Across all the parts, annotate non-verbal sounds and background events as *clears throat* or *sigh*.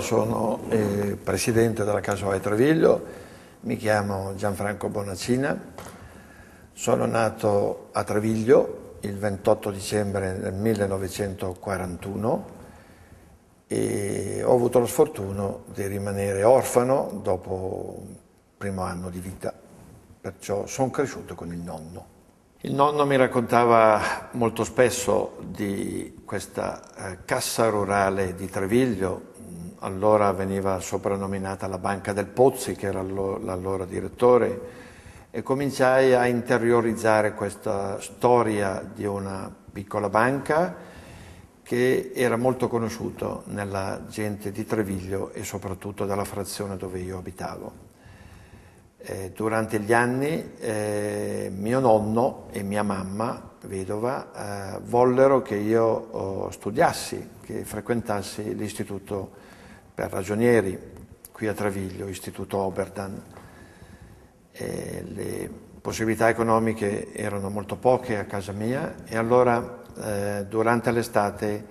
Sono eh, presidente della Casa Casovai Treviglio, mi chiamo Gianfranco Bonacina, sono nato a Treviglio il 28 dicembre del 1941 e ho avuto la sfortuna di rimanere orfano dopo il primo anno di vita, perciò sono cresciuto con il nonno. Il nonno mi raccontava molto spesso di questa eh, cassa rurale di Treviglio allora veniva soprannominata la Banca del Pozzi, che era l'allora direttore, e cominciai a interiorizzare questa storia di una piccola banca che era molto conosciuta nella gente di Treviglio e soprattutto dalla frazione dove io abitavo. Eh, durante gli anni eh, mio nonno e mia mamma, vedova, eh, vollero che io oh, studiassi, che frequentassi l'istituto per ragionieri qui a Treviglio, Istituto Oberdan. E le possibilità economiche erano molto poche a casa mia e allora eh, durante l'estate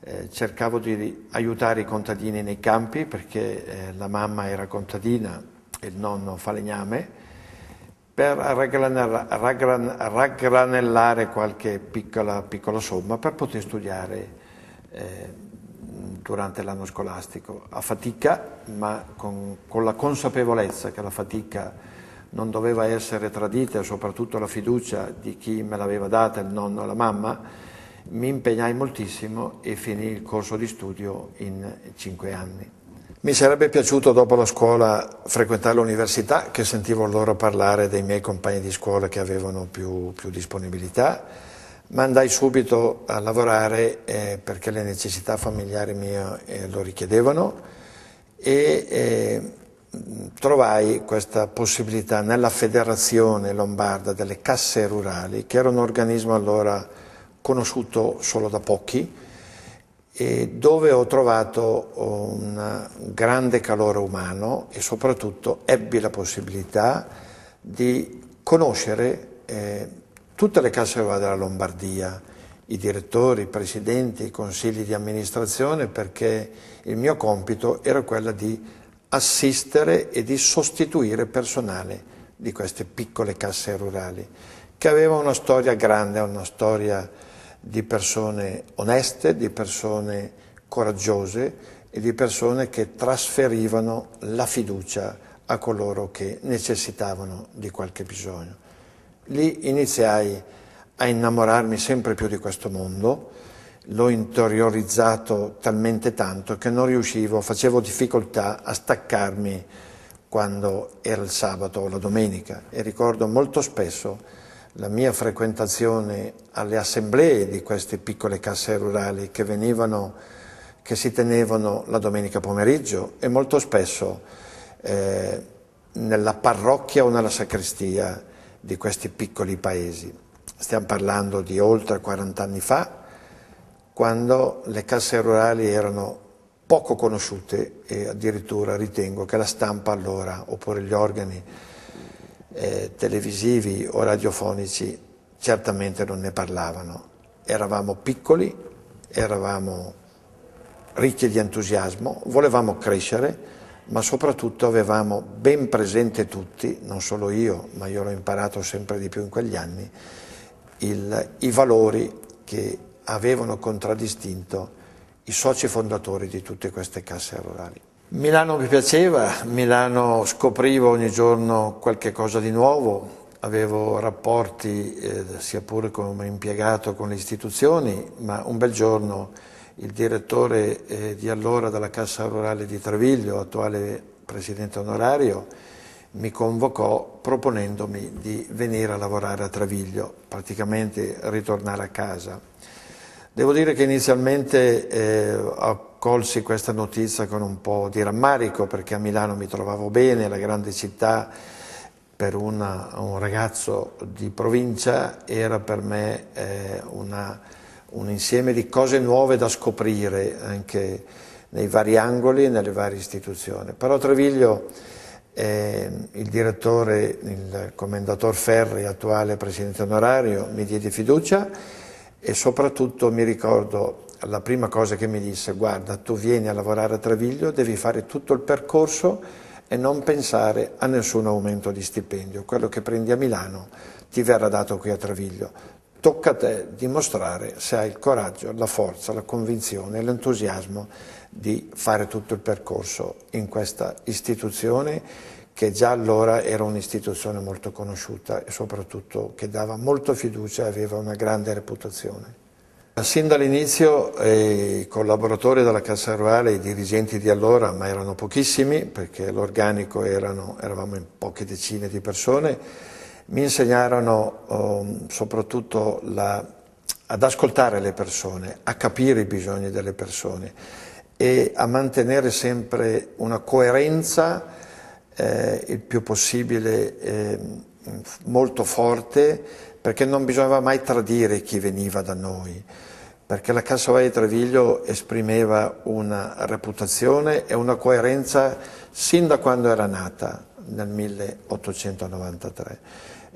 eh, cercavo di aiutare i contadini nei campi perché eh, la mamma era contadina e il nonno falegname per raggranellare qualche piccola, piccola, somma per poter studiare eh, durante l'anno scolastico, a fatica, ma con, con, la consapevolezza che la fatica non doveva essere tradita, soprattutto la fiducia di chi me l'aveva data, il nonno e la mamma, mi impegnai moltissimo e finì il corso di studio in cinque anni. Mi sarebbe piaciuto dopo la scuola frequentare l'università, che sentivo loro parlare dei miei compagni di scuola che avevano più, più disponibilità mandai subito a lavorare eh, perché le necessità familiari mie eh, lo richiedevano e eh, trovai questa possibilità nella Federazione Lombarda delle Casse Rurali, che era un organismo allora conosciuto solo da pochi, dove ho trovato un grande calore umano e soprattutto ebbi la possibilità di conoscere eh, tutte le casse della Lombardia, i direttori, i presidenti, i consigli di amministrazione perché il mio compito era quello di assistere e di sostituire personale di queste piccole casse rurali che aveva una storia grande, una storia di persone oneste, di persone coraggiose e di persone che trasferivano la fiducia a coloro che necessitavano di qualche bisogno. Lì iniziai a innamorarmi sempre più di questo mondo, l'ho interiorizzato talmente tanto che non riuscivo, facevo difficoltà a staccarmi quando era il sabato o la domenica e ricordo molto spesso la mia frequentazione alle assemblee di queste piccole casse rurali che venivano, che si tenevano la domenica pomeriggio e molto spesso eh, nella parrocchia o nella sacrestia di questi piccoli paesi. Stiamo parlando di oltre 40 anni fa, quando le casse rurali erano poco conosciute e addirittura ritengo che la stampa allora, oppure gli organi eh, televisivi o radiofonici, certamente non ne parlavano. Eravamo piccoli, eravamo ricchi di entusiasmo, volevamo crescere ma soprattutto avevamo ben presente tutti, non solo io, ma io l'ho imparato sempre di più in quegli anni, il, i valori che avevano contraddistinto i soci fondatori di tutte queste casse rurali. Milano mi piaceva, Milano scoprivo ogni giorno qualche cosa di nuovo, avevo rapporti eh, sia pure come impiegato con le istituzioni, ma un bel giorno il direttore eh, di allora della Cassa Rurale di Traviglio, attuale presidente onorario, mi convocò proponendomi di venire a lavorare a Traviglio, praticamente ritornare a casa. Devo dire che inizialmente eh, accolsi questa notizia con un po' di rammarico perché a Milano mi trovavo bene, la grande città per una, un ragazzo di provincia era per me eh, una un insieme di cose nuove da scoprire anche nei vari angoli e nelle varie istituzioni. Però Treviglio, eh, il direttore, il commendator Ferri, attuale presidente onorario, mi diede fiducia e soprattutto mi ricordo la prima cosa che mi disse, guarda, tu vieni a lavorare a Treviglio, devi fare tutto il percorso e non pensare a nessun aumento di stipendio. Quello che prendi a Milano ti verrà dato qui a Treviglio tocca a te dimostrare se hai il coraggio, la forza, la convinzione, l'entusiasmo di fare tutto il percorso in questa istituzione che già allora era un'istituzione molto conosciuta e soprattutto che dava molta fiducia e aveva una grande reputazione. Sin dall'inizio eh, i collaboratori della Cassa Rurale, i dirigenti di allora, ma erano pochissimi perché l'organico eravamo in poche decine di persone, mi insegnarono um, soprattutto la, ad ascoltare le persone, a capire i bisogni delle persone e a mantenere sempre una coerenza eh, il più possibile eh, molto forte perché non bisognava mai tradire chi veniva da noi perché la di Treviglio esprimeva una reputazione e una coerenza sin da quando era nata nel 1893.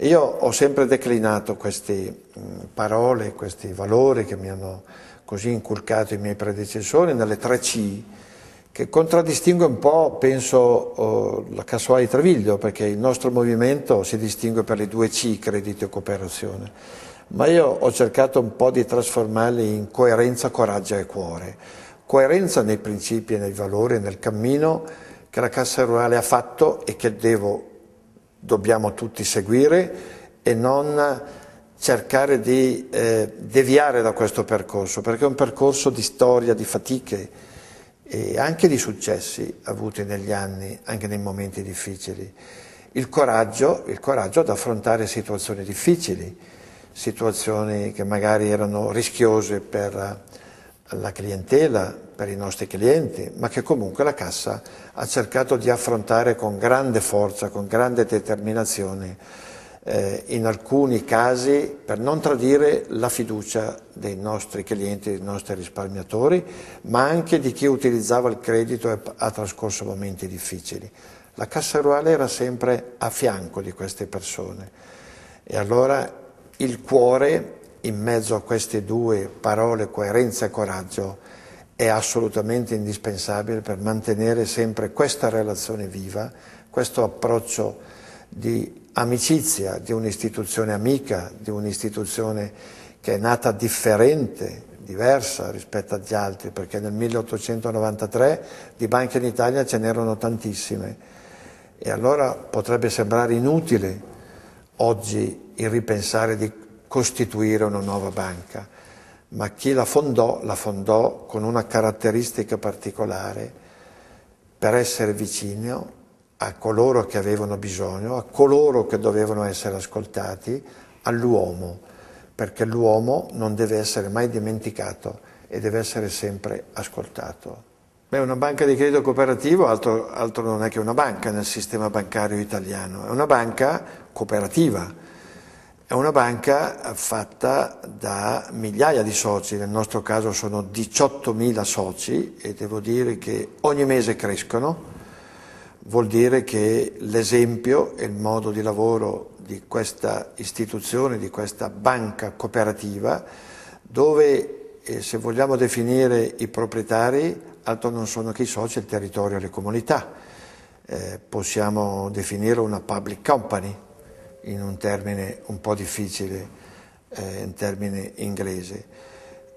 Io ho sempre declinato queste mm, parole, questi valori che mi hanno così inculcato i miei predecessori nelle tre C, che contraddistingue un po', penso, oh, la Cassuai Treviglio, perché il nostro movimento si distingue per le due C, credito e cooperazione. Ma io ho cercato un po' di trasformarli in coerenza, coraggio e cuore. Coerenza nei principi e nei valori, nel cammino che la Cassa Rurale ha fatto e che devo dobbiamo tutti seguire e non cercare di eh, deviare da questo percorso, perché è un percorso di storia, di fatiche e anche di successi avuti negli anni, anche nei momenti difficili. Il coraggio, il coraggio ad affrontare situazioni difficili, situazioni che magari erano rischiose per la clientela, per i nostri clienti, ma che comunque la Cassa ha cercato di affrontare con grande forza, con grande determinazione, eh, in alcuni casi per non tradire la fiducia dei nostri clienti, dei nostri risparmiatori, ma anche di chi utilizzava il credito e ha trascorso momenti difficili. La Cassa Ruale era sempre a fianco di queste persone e allora il cuore, in mezzo a queste due parole, coerenza e coraggio, è assolutamente indispensabile per mantenere sempre questa relazione viva, questo approccio di amicizia, di un'istituzione amica, di un'istituzione che è nata differente, diversa rispetto agli altri, perché nel 1893 di banche in Italia ce n'erano tantissime e allora potrebbe sembrare inutile oggi il ripensare di costituire una nuova banca ma chi la fondò, la fondò con una caratteristica particolare per essere vicino a coloro che avevano bisogno, a coloro che dovevano essere ascoltati, all'uomo, perché l'uomo non deve essere mai dimenticato e deve essere sempre ascoltato. Beh, una banca di credito cooperativo altro, altro non è che una banca nel sistema bancario italiano, è una banca cooperativa è una banca fatta da migliaia di soci, nel nostro caso sono 18.000 soci e devo dire che ogni mese crescono, vuol dire che l'esempio e il modo di lavoro di questa istituzione, di questa banca cooperativa, dove eh, se vogliamo definire i proprietari, altro non sono che i soci, il territorio e le comunità, eh, possiamo definire una public company, in un termine un po' difficile, eh, in termine inglese.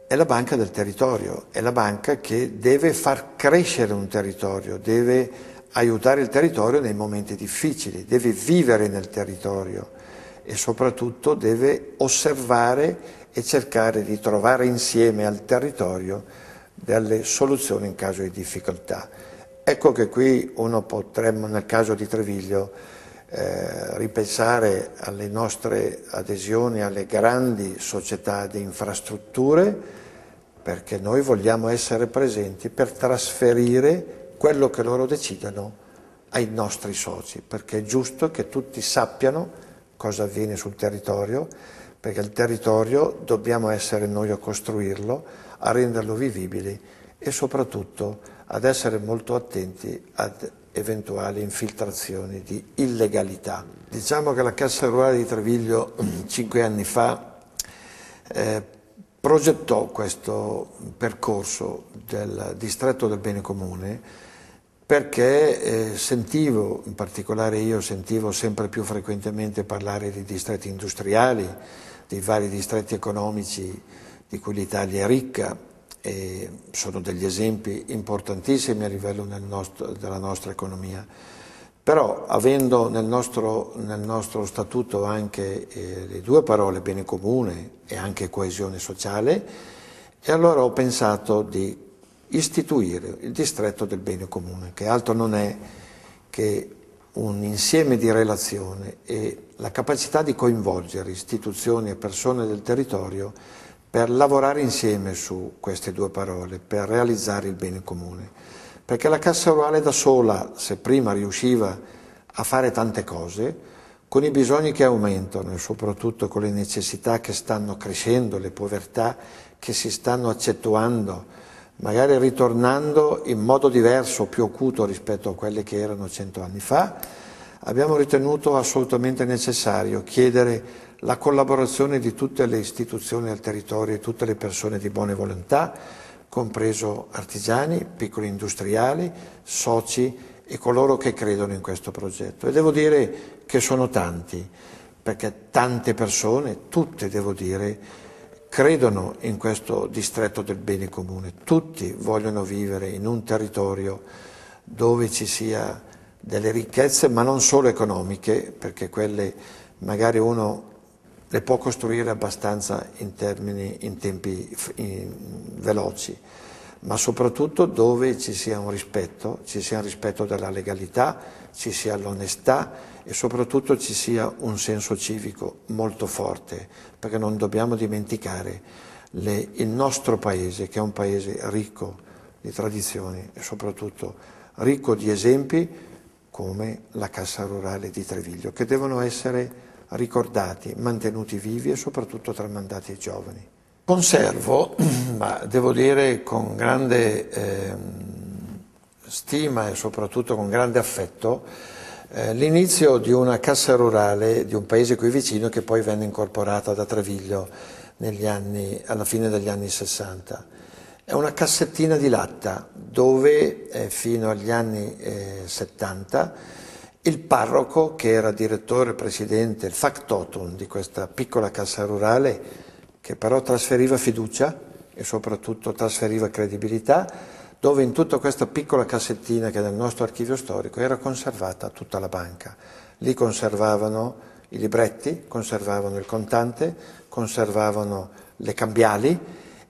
È la banca del territorio, è la banca che deve far crescere un territorio, deve aiutare il territorio nei momenti difficili, deve vivere nel territorio e soprattutto deve osservare e cercare di trovare insieme al territorio delle soluzioni in caso di difficoltà. Ecco che qui uno potremmo, nel caso di Treviglio, eh, ripensare alle nostre adesioni alle grandi società di infrastrutture perché noi vogliamo essere presenti per trasferire quello che loro decidono ai nostri soci, perché è giusto che tutti sappiano cosa avviene sul territorio, perché il territorio dobbiamo essere noi a costruirlo, a renderlo vivibile e soprattutto ad essere molto attenti ad eventuali infiltrazioni di illegalità. Diciamo che la Cassa Rurale di Treviglio *clears throat* cinque anni fa eh, progettò questo percorso del distretto del bene comune perché eh, sentivo, in particolare io sentivo sempre più frequentemente parlare di distretti industriali, di vari distretti economici di cui l'Italia è ricca e sono degli esempi importantissimi a livello nel nostro, della nostra economia. Però avendo nel nostro, nel nostro statuto anche eh, le due parole bene comune e anche coesione sociale, e allora ho pensato di istituire il distretto del bene comune, che altro non è che un insieme di relazioni e la capacità di coinvolgere istituzioni e persone del territorio per lavorare insieme su queste due parole, per realizzare il bene comune. Perché la Cassa Rurale da sola, se prima riusciva a fare tante cose, con i bisogni che aumentano e soprattutto con le necessità che stanno crescendo, le povertà che si stanno accentuando, magari ritornando in modo diverso, più acuto rispetto a quelle che erano cento anni fa, abbiamo ritenuto assolutamente necessario chiedere la collaborazione di tutte le istituzioni al territorio e tutte le persone di buone volontà, compreso artigiani, piccoli industriali, soci e coloro che credono in questo progetto. E devo dire che sono tanti, perché tante persone, tutte devo dire, credono in questo distretto del bene comune, tutti vogliono vivere in un territorio dove ci sia delle ricchezze, ma non solo economiche, perché quelle magari uno le può costruire abbastanza in, termini, in tempi in, veloci, ma soprattutto dove ci sia un rispetto, ci sia un rispetto della legalità, ci sia l'onestà e soprattutto ci sia un senso civico molto forte, perché non dobbiamo dimenticare le, il nostro paese, che è un paese ricco di tradizioni e soprattutto ricco di esempi come la Cassa Rurale di Treviglio, che devono essere ricordati, mantenuti vivi e soprattutto tramandati ai giovani. Conservo, *clears throat* ma devo dire con grande eh, stima e soprattutto con grande affetto, eh, l'inizio di una cassa rurale di un paese qui vicino che poi venne incorporata da Treviglio anni, alla fine degli anni 60. È una cassettina di latta dove eh, fino agli anni 70 eh, il parroco, che era direttore, presidente, il factotum di questa piccola cassa rurale, che però trasferiva fiducia e soprattutto trasferiva credibilità, dove in tutta questa piccola cassettina che è nel nostro archivio storico era conservata tutta la banca. Lì conservavano i libretti, conservavano il contante, conservavano le cambiali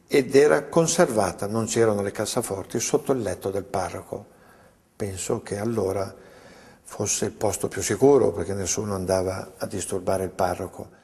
ed era conservata, non c'erano le cassaforti, sotto il letto del parroco. Penso che allora fosse il posto più sicuro perché nessuno andava a disturbare il parroco.